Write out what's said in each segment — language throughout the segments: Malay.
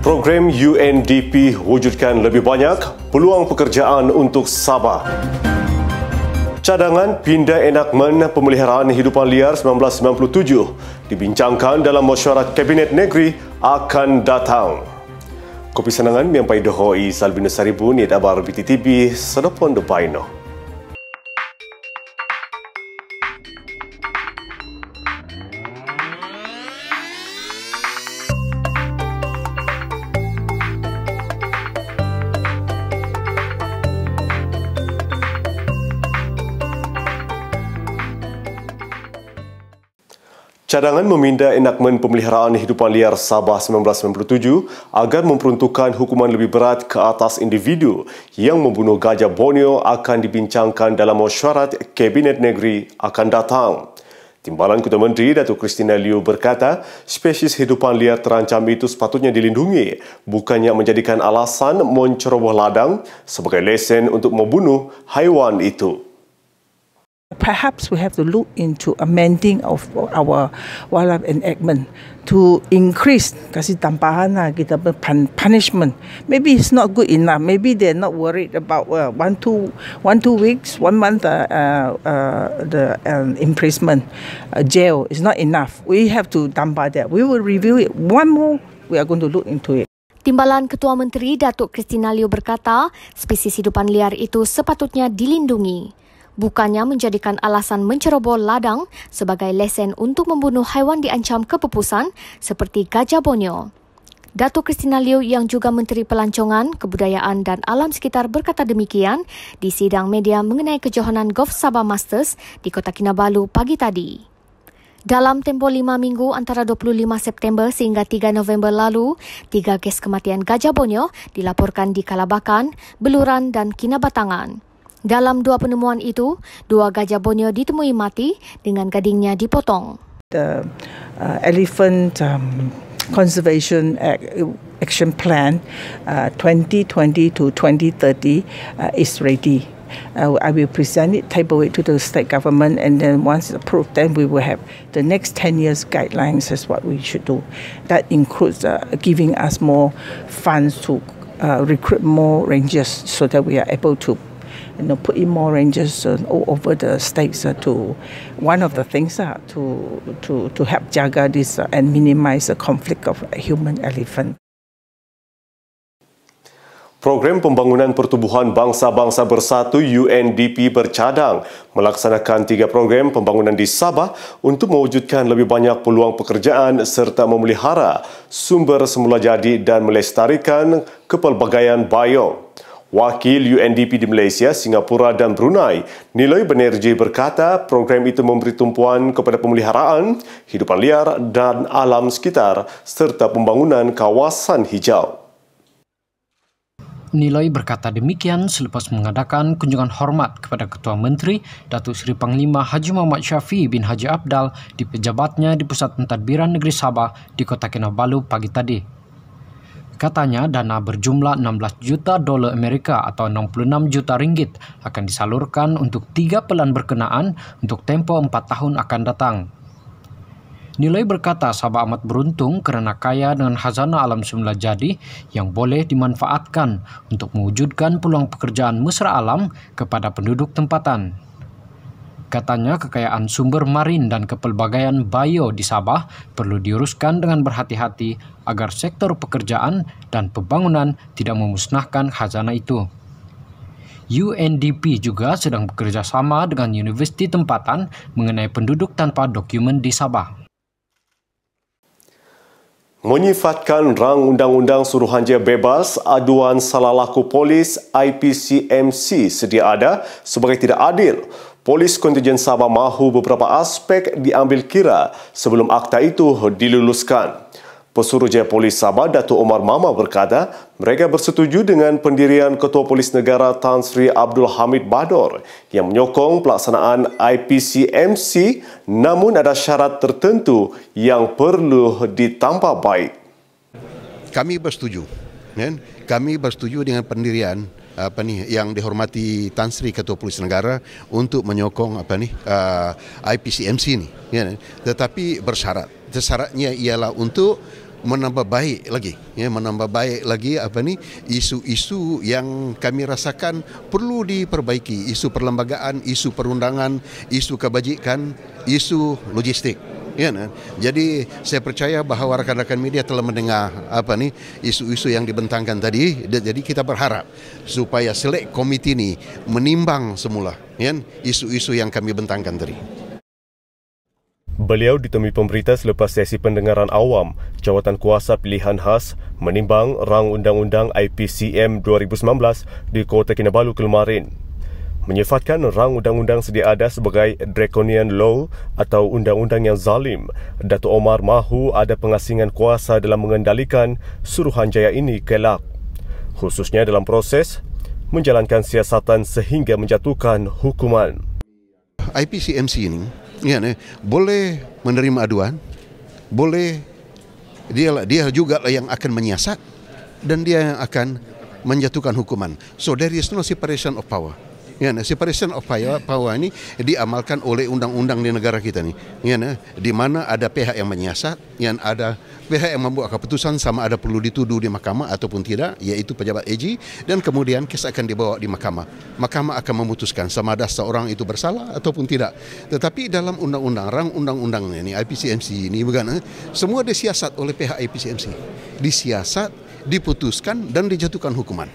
Program UNDP wujudkan lebih banyak peluang pekerjaan untuk Sabah. Cadangan Pinda Enakmen Pemeliharaan Hidupan Liar 1997 dibincangkan dalam mesyuarat Kabinet Negeri akan datang. Kopi Senangan, Miampai Dohoi, Salbina Saribun, Yedabar BTTB, Sedepon Dupaino. Cadangan meminda enakmen pemeliharaan hidupan liar Sabah 1997 agar memperuntukkan hukuman lebih berat ke atas individu yang membunuh gajah Borneo akan dibincangkan dalam mesyuarat Kabinet Negeri akan datang. Timbalan Kota Menteri Datuk Kristina Liu berkata, spesies hidupan liar terancam itu sepatutnya dilindungi, bukannya menjadikan alasan menceroboh ladang sebagai lesen untuk membunuh haiwan itu perhaps we have to look into amending of our wildlife enactment to increase kasih tambahan lah kita punishment. Maybe it's not good enough. Maybe they're not worried about uh, one two one two weeks one month uh, uh, uh the um, imprisonment uh, jail is not enough. We have to tambah that. We will review it one more. We are going to look into it. Timbalan Ketua Menteri Datuk Kristina Leo berkata, spesies hidupan liar itu sepatutnya dilindungi bukannya menjadikan alasan menceroboh ladang sebagai lesen untuk membunuh haiwan diancam kepupusan seperti gajah bonyo. Datuk Kristina Liu yang juga Menteri Pelancongan, Kebudayaan dan Alam Sekitar berkata demikian di sidang media mengenai kejohanan Golf Sabah Masters di Kota Kinabalu pagi tadi. Dalam tempoh lima minggu antara 25 September sehingga 3 November lalu, tiga kes kematian gajah bonyo dilaporkan di Kalabakan, Beluran dan Kinabatangan. Dalam dua penemuan itu, dua gajah Borneo ditemui mati dengan gadingnya dipotong. The uh, Elephant um, Conservation Action Plan uh, 2020 to 2030 uh, is ready. Uh, I will present it, table it to the state government and then once it's approved, then we will have the next 10 years guidelines as what we should do. That includes uh, giving us more funds to uh, recruit more rangers so that we are able to you know, put in more ranges uh, all over the states uh, to one of the things uh, to, to, to help jaga this uh, and minimize the conflict of human elephant. Program Pembangunan Pertubuhan Bangsa-Bangsa Bersatu UNDP bercadang melaksanakan tiga program pembangunan di Sabah untuk mewujudkan lebih banyak peluang pekerjaan serta memelihara sumber semula jadi dan melestarikan kepelbagaian biome. Wakil UNDP di Malaysia, Singapura dan Brunei, Niloy Benerji berkata program itu memberi tumpuan kepada pemeliharaan, hidupan liar dan alam sekitar serta pembangunan kawasan hijau. Niloy berkata demikian selepas mengadakan kunjungan hormat kepada Ketua Menteri Datuk Seri Panglima Haji Muhammad Syafiq bin Haji Abdal di pejabatnya di Pusat Pentadbiran Negeri Sabah di Kota Kinabalu pagi tadi. Katanya dana berjumlah 16 juta dolar Amerika atau 66 juta ringgit akan disalurkan untuk tiga pelan berkenaan untuk tempo empat tahun akan datang. Nilai berkata Sabah amat beruntung kerana kaya dengan khazanah alam semula jadi yang boleh dimanfaatkan untuk mewujudkan peluang pekerjaan mesra alam kepada penduduk tempatan. Katanya kekayaan sumber marin dan kepelbagaian bio di Sabah perlu diuruskan dengan berhati-hati agar sektor pekerjaan dan pembangunan tidak memusnahkan khazanah itu. UNDP juga sedang bekerjasama dengan universiti tempatan mengenai penduduk tanpa dokumen di Sabah. Menyifatkan rang undang-undang suruhanjaya bebas, aduan salah laku polis IPCMC sedia ada sebagai tidak adil Polis kontingen Sabah mahu beberapa aspek diambil kira sebelum akta itu diluluskan. Pesuruhjaya Polis Sabah Datuk Omar Mama berkata, mereka bersetuju dengan pendirian Ketua Polis Negara Tan Sri Abdul Hamid Badur yang menyokong pelaksanaan IPCMC namun ada syarat tertentu yang perlu ditambah baik. Kami bersetuju. Kan? Kami bersetuju dengan pendirian apa ni yang dihormati Tan Sri Ketua Polis Negara untuk menyokong apa ni uh, IPCMC ni ya tetapi bersyarat syaratnya ialah untuk menambah baik lagi ya menambah baik lagi apa ni isu-isu yang kami rasakan perlu diperbaiki isu perlembagaan isu perundangan isu kebajikan isu logistik Ya, nah. Jadi saya percaya bahawa rakan-rakan media telah mendengar apa ni isu-isu yang dibentangkan tadi. Jadi kita berharap supaya selek committee ini menimbang semula ya, isu-isu yang kami bentangkan tadi. Beliau ditemui pemberita selepas sesi pendengaran awam jawatan kuasa pilihan khas menimbang rang undang-undang IPCM 2019 di Kota Kinabalu kemarin menyifatkan rang undang-undang sedia ada sebagai draconian law atau undang-undang yang zalim. Dato Omar mahu ada pengasingan kuasa dalam mengendalikan Suruhanjaya ini kelak, khususnya dalam proses menjalankan siasatan sehingga menjatuhkan hukuman. IPCMC ini ya, ya boleh menerima aduan, boleh dia lah, dia juga lah yang akan menyiasat dan dia yang akan menjatuhkan hukuman. So there is no separation of power. Ya, nah, separation of power, ini diamalkan oleh undang-undang di negara kita nih. Ya, nah, di mana ada pihak yang menyasar, yang ada pihak yang membuat keputusan sama ada perlu dituduh di mahkamah ataupun tidak, yaitu pejabat AG dan kemudian kes akan dibawa di mahkamah. Mahkamah akan memutuskan sama ada seorang itu bersalah ataupun tidak. Tetapi dalam undang-undang rang undang-undang ini IPCMC ini bagaimana? Eh, semua disiasat oleh pihak IPCMC. Disiasat, diputuskan dan dijatuhkan hukuman.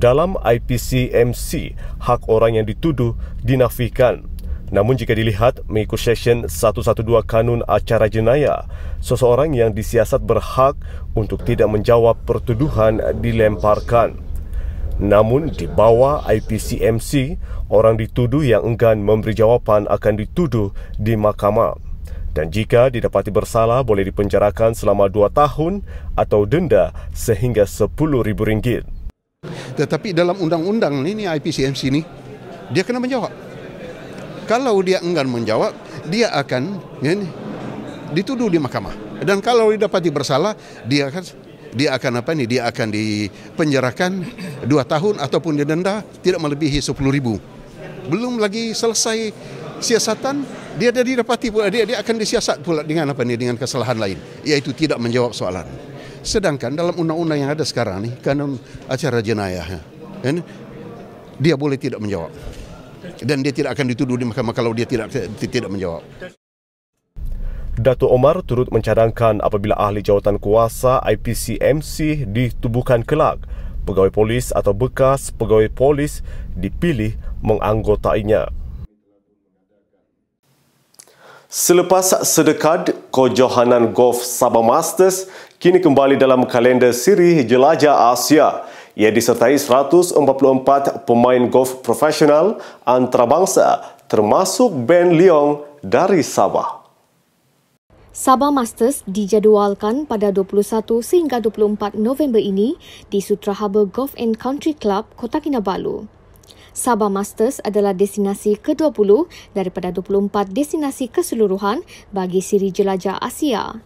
dalam IPCMC, hak orang yang dituduh dinafikan. Namun jika dilihat mengikut Seksyen 112 Kanun Acara Jenayah, seseorang yang disiasat berhak untuk tidak menjawab pertuduhan dilemparkan. Namun di bawah IPCMC, orang dituduh yang enggan memberi jawapan akan dituduh di mahkamah. Dan jika didapati bersalah boleh dipenjarakan selama 2 tahun atau denda sehingga RM10,000. Tetapi dalam undang-undang ini, ini IPCMC ini, dia kena menjawab. Kalau dia enggan menjawab, dia akan ya, dituduh di mahkamah. Dan kalau dia dapat bersalah, dia akan dia akan apa ini? Dia akan dipenjarakan dua tahun ataupun denda tidak melebihi sepuluh ribu. Belum lagi selesai siasatan, dia dah didapati pula dia dia akan disiasat pula dengan apa ini? Dengan kesalahan lain, yaitu tidak menjawab soalan. Sedangkan dalam undang-undang yang ada sekarang nih, kanun acara jenayahnya, ini ya dia boleh tidak menjawab dan dia tidak akan dituduh di mahkamah kalau dia tidak tidak menjawab. Dato Omar turut mencadangkan apabila ahli jawatan kuasa IPCMC ditubuhkan kelak, pegawai polis atau bekas pegawai polis dipilih menganggotainya. Selepas sedekad, Kojohanan Golf Sabah Masters kini kembali dalam kalender siri Jelajah Asia. Ia disertai 144 pemain golf profesional antarabangsa termasuk Ben Leong dari Sabah. Sabah Masters dijadualkan pada 21 sehingga 24 November ini di Sutra Harbour Golf and Country Club, Kota Kinabalu. Sabah Masters adalah destinasi ke-20 daripada 24 destinasi keseluruhan bagi siri jelajah Asia.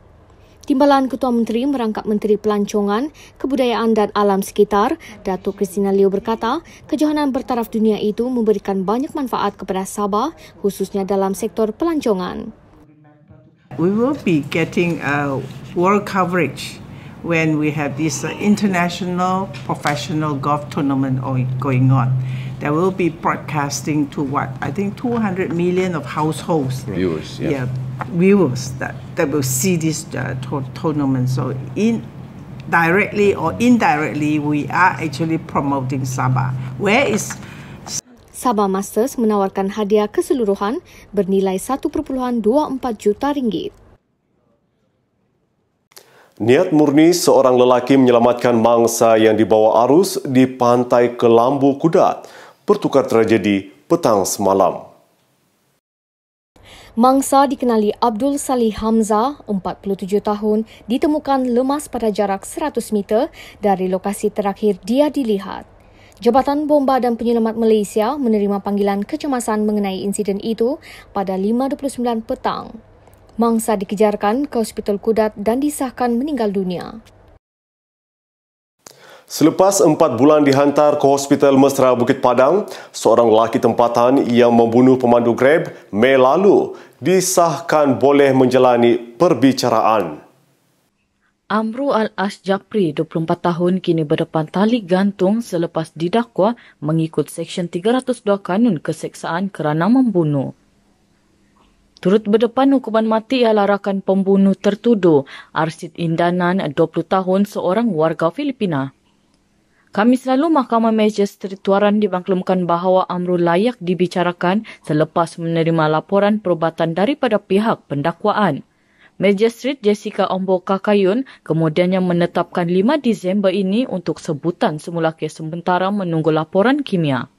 Timbalan Ketua Menteri merangkap Menteri Pelancongan, Kebudayaan dan Alam Sekitar, Datuk Kristina Liu berkata, kejohanan bertaraf dunia itu memberikan banyak manfaat kepada Sabah, khususnya dalam sektor pelancongan. We will be getting a uh, world coverage when we have this uh, international professional golf tournament going on. That will be broadcasting to what? I think 200 million of households. Viewers, yeah. yeah viewers that, that will see this uh, to- tournament. So, in directly or indirectly, we are actually promoting Sabah. Where is Sabah Masters menawarkan hadiah keseluruhan bernilai 1.24 juta ringgit. Niat murni seorang lelaki menyelamatkan mangsa yang dibawa arus di pantai Kelambu Kudat pertukar tragedi petang semalam. Mangsa dikenali Abdul Salih Hamza, 47 tahun, ditemukan lemas pada jarak 100 meter dari lokasi terakhir dia dilihat. Jabatan Bomba dan Penyelamat Malaysia menerima panggilan kecemasan mengenai insiden itu pada 5.29 petang. Mangsa dikejarkan ke Hospital Kudat dan disahkan meninggal dunia. Selepas empat bulan dihantar ke Hospital Mesra Bukit Padang, seorang lelaki tempatan yang membunuh pemandu Grab Mei lalu disahkan boleh menjalani perbicaraan. Amru Al-Ash Japri, 24 tahun, kini berdepan tali gantung selepas didakwa mengikut Seksyen 302 Kanun Keseksaan kerana membunuh. Turut berdepan hukuman mati ialah rakan pembunuh tertuduh, Arsid Indanan, 20 tahun, seorang warga Filipina. Kamis lalu, Mahkamah Majestri Tuaran dimaklumkan bahawa Amru layak dibicarakan selepas menerima laporan perubatan daripada pihak pendakwaan. Majestri Jessica Ombo Kakayun kemudiannya menetapkan 5 Disember ini untuk sebutan semula kes sementara menunggu laporan kimia.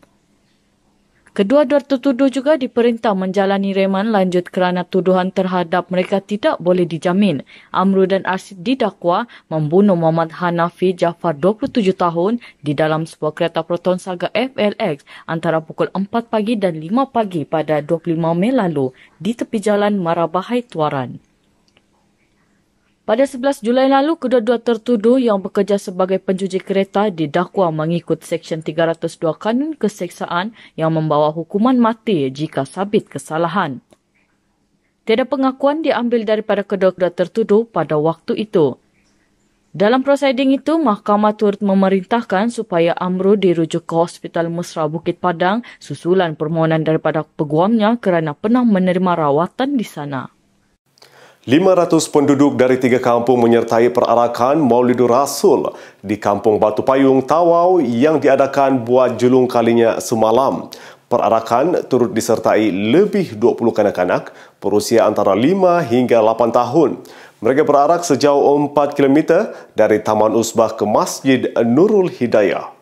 Kedua-dua tertuduh juga diperintah menjalani reman lanjut kerana tuduhan terhadap mereka tidak boleh dijamin. Amru dan Arsid didakwa membunuh Muhammad Hanafi Jafar 27 tahun di dalam sebuah kereta proton saga FLX antara pukul 4 pagi dan 5 pagi pada 25 Mei lalu di tepi jalan Marabahai Tuaran. Pada 11 Julai lalu, kedua-dua tertuduh yang bekerja sebagai pencuci kereta didakwa mengikut Seksyen 302 Kanun Keseksaan yang membawa hukuman mati jika sabit kesalahan. Tiada pengakuan diambil daripada kedua-dua tertuduh pada waktu itu. Dalam prosiding itu, mahkamah turut memerintahkan supaya Amru dirujuk ke Hospital Mesra Bukit Padang susulan permohonan daripada peguamnya kerana pernah menerima rawatan di sana. 500 penduduk dari tiga kampung menyertai perarakan Maulidur Rasul di Kampung Batu Payung, Tawau yang diadakan buat julung kalinya semalam. Perarakan turut disertai lebih 20 kanak-kanak berusia antara 5 hingga 8 tahun. Mereka berarak sejauh 4 km dari Taman Usbah ke Masjid Nurul Hidayah.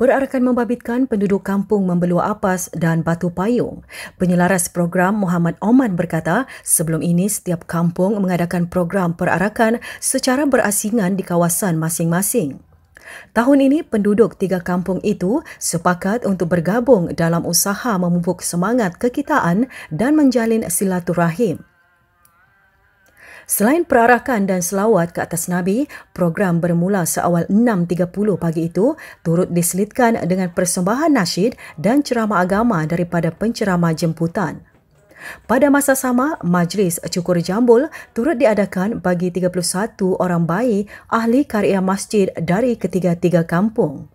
Berarakan membabitkan penduduk kampung membeluh apas dan batu payung. Penyelaras program Muhammad Oman berkata, sebelum ini setiap kampung mengadakan program perarakan secara berasingan di kawasan masing-masing. Tahun ini, penduduk tiga kampung itu sepakat untuk bergabung dalam usaha memupuk semangat kekitaan dan menjalin silaturahim. Selain perarakan dan selawat ke atas Nabi, program bermula seawal 6.30 pagi itu turut diselitkan dengan persembahan nasyid dan ceramah agama daripada penceramah jemputan. Pada masa sama, majlis cukur jambul turut diadakan bagi 31 orang bayi ahli karya masjid dari ketiga-tiga kampung.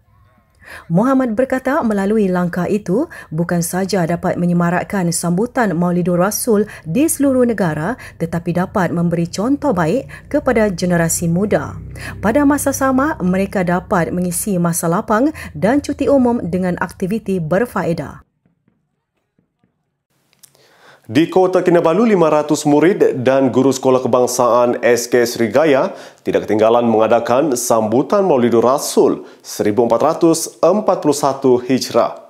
Muhammad berkata melalui langkah itu bukan saja dapat menyemarakkan sambutan Maulidur Rasul di seluruh negara tetapi dapat memberi contoh baik kepada generasi muda. Pada masa sama, mereka dapat mengisi masa lapang dan cuti umum dengan aktiviti berfaedah. Di Kota Kinabalu, 500 murid dan guru sekolah kebangsaan SK Sri Gaya tidak ketinggalan mengadakan sambutan Maulidur Rasul 1441 Hijrah.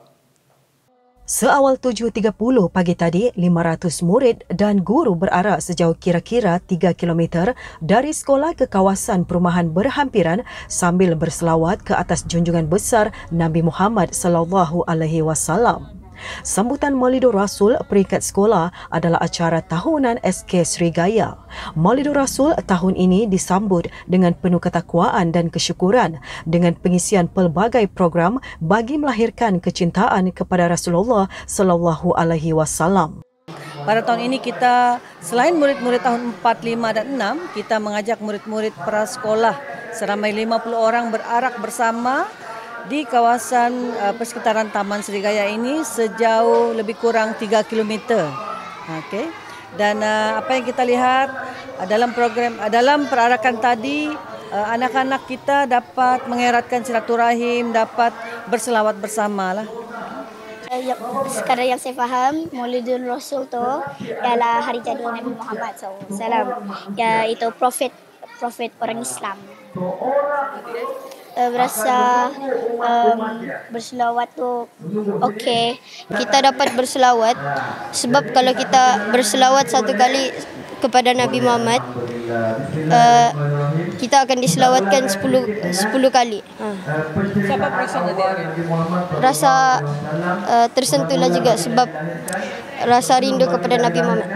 Seawal 7.30 pagi tadi, 500 murid dan guru berarak sejauh kira-kira 3 km dari sekolah ke kawasan perumahan berhampiran sambil berselawat ke atas junjungan besar Nabi Muhammad sallallahu alaihi wasallam. Sambutan Maulidur Rasul peringkat sekolah adalah acara tahunan SK Sri Gaya. Maulidur Rasul tahun ini disambut dengan penuh ketakwaan dan kesyukuran dengan pengisian pelbagai program bagi melahirkan kecintaan kepada Rasulullah sallallahu alaihi wasallam. Pada tahun ini kita selain murid-murid tahun 4, 5 dan 6, kita mengajak murid-murid prasekolah seramai 50 orang berarak bersama di kawasan uh, persekitaran Taman Seri Gaya ini sejauh lebih kurang 3 km. okay. Dan uh, apa yang kita lihat uh, dalam program uh, dalam perarakan tadi uh, anak-anak kita dapat mengeratkan silaturahim, dapat berselawat lah. Uh, ya, Sekarang yang saya faham Maulidul Rasul tu adalah hari jadi Nabi Muhammad SAW. Ya itu prophet prophet orang Islam uh, berasa um, berselawat tu okey kita dapat berselawat sebab kalau kita berselawat satu kali kepada Nabi Muhammad uh, kita akan diselawatkan 10 10 kali ha. siapa perasaan dia rasa uh, tersentuhlah juga sebab rasa rindu kepada Nabi Muhammad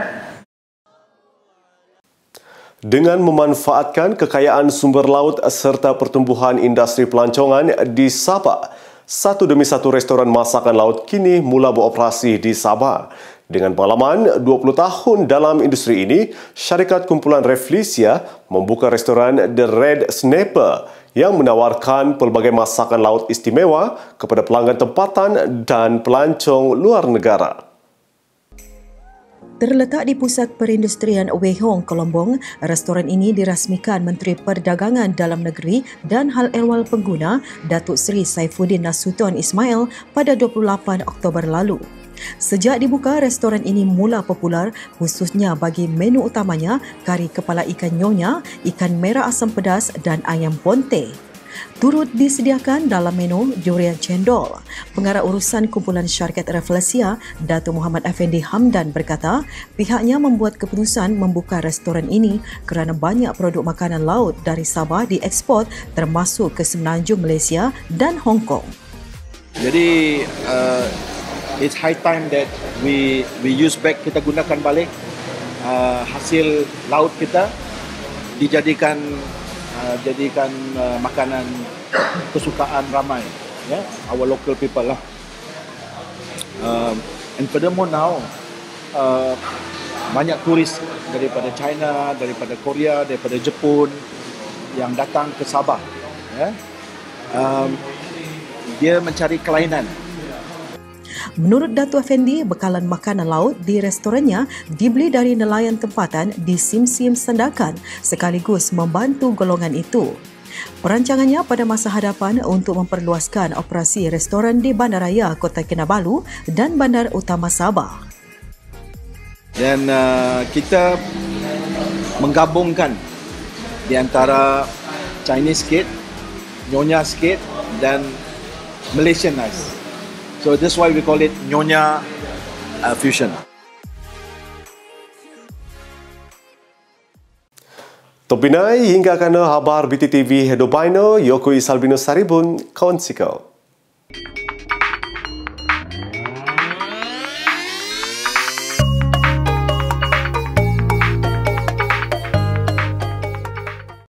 dengan memanfaatkan kekayaan sumber laut serta pertumbuhan industri pelancongan di Sabah, satu demi satu restoran masakan laut kini mula beroperasi di Sabah. Dengan pengalaman 20 tahun dalam industri ini, syarikat kumpulan Reflesia membuka restoran The Red Snapper yang menawarkan pelbagai masakan laut istimewa kepada pelanggan tempatan dan pelancong luar negara. Terletak di pusat perindustrian Wei Hong, Kelombong, restoran ini dirasmikan Menteri Perdagangan Dalam Negeri dan Hal Ehwal Pengguna, Datuk Seri Saifuddin Nasution Ismail pada 28 Oktober lalu. Sejak dibuka, restoran ini mula popular khususnya bagi menu utamanya kari kepala ikan nyonya, ikan merah asam pedas dan ayam ponte turut disediakan dalam menu durian cendol. Pengarah urusan kumpulan syarikat Reflexia, Datuk Muhammad Effendi Hamdan berkata, pihaknya membuat keputusan membuka restoran ini kerana banyak produk makanan laut dari Sabah diekspor termasuk ke Semenanjung Malaysia dan Hong Kong. Jadi uh, it's high time that we we use back kita gunakan balik uh, hasil laut kita dijadikan Uh, jadikan uh, makanan kesukaan ramai ya yeah? our local people lah uh, and furthermore now uh, banyak turis daripada China daripada Korea daripada Jepun yang datang ke Sabah ya yeah? um, dia mencari kelainan Menurut Datu Effendi, bekalan makanan laut di restorannya dibeli dari nelayan tempatan di Sim-Sim Sendakan sekaligus membantu golongan itu. Perancangannya pada masa hadapan untuk memperluaskan operasi restoran di Bandaraya Kota Kinabalu dan Bandar Utama Sabah. Dan uh, kita menggabungkan di antara Chinese kid, Nyonya kid dan Malaysian ice. So that's why we call it Nyonya uh, Fusion. Topinai hingga kena habar BTTV Hedobaino, Yoko Isalbino Saribun, Konsiko. thank you